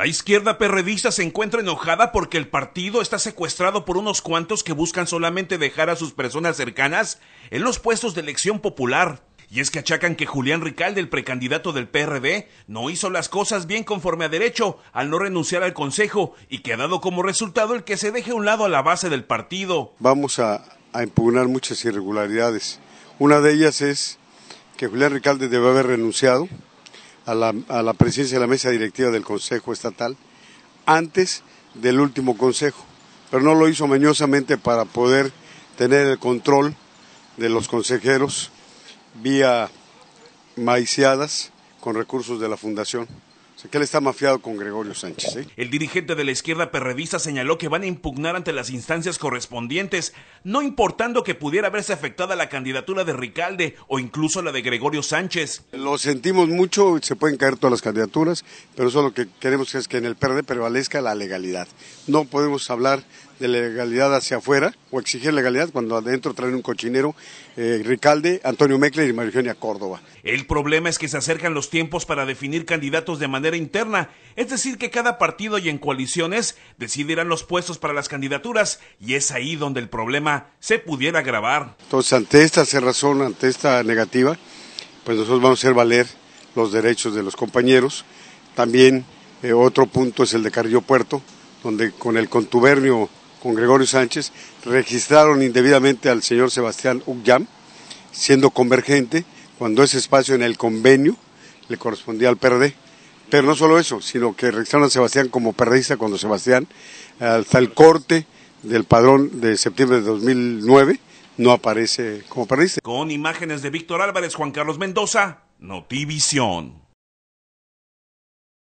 La izquierda perredista se encuentra enojada porque el partido está secuestrado por unos cuantos que buscan solamente dejar a sus personas cercanas en los puestos de elección popular. Y es que achacan que Julián Ricalde, el precandidato del PRD, no hizo las cosas bien conforme a derecho al no renunciar al Consejo y que ha dado como resultado el que se deje a un lado a la base del partido. Vamos a, a impugnar muchas irregularidades. Una de ellas es que Julián Ricalde debe haber renunciado a la, a la presidencia de la mesa directiva del Consejo Estatal antes del último Consejo, pero no lo hizo mañosamente para poder tener el control de los consejeros vía maiciadas con recursos de la Fundación está mafiado con Gregorio Sánchez. ¿eh? El dirigente de la izquierda perredista señaló que van a impugnar ante las instancias correspondientes, no importando que pudiera verse afectada la candidatura de Ricalde o incluso la de Gregorio Sánchez. Lo sentimos mucho, se pueden caer todas las candidaturas, pero eso lo que queremos es que en el PRD prevalezca la legalidad. No podemos hablar de legalidad hacia afuera o exigir legalidad cuando adentro traen un cochinero eh, Ricalde, Antonio Meckler y María Eugenia Córdoba. El problema es que se acercan los tiempos para definir candidatos de manera interna, es decir, que cada partido y en coaliciones decidirán los puestos para las candidaturas y es ahí donde el problema se pudiera agravar. Entonces, ante esta cerrazón, ante esta negativa, pues nosotros vamos a hacer valer los derechos de los compañeros. También eh, otro punto es el de Carrillo Puerto, donde con el contubernio con Gregorio Sánchez, registraron indebidamente al señor Sebastián Ugyam, siendo convergente, cuando ese espacio en el convenio le correspondía al PRD. Pero no solo eso, sino que registraron a Sebastián como perdista cuando Sebastián, hasta el corte del padrón de septiembre de 2009, no aparece como perdista. Con imágenes de Víctor Álvarez, Juan Carlos Mendoza, Notivisión.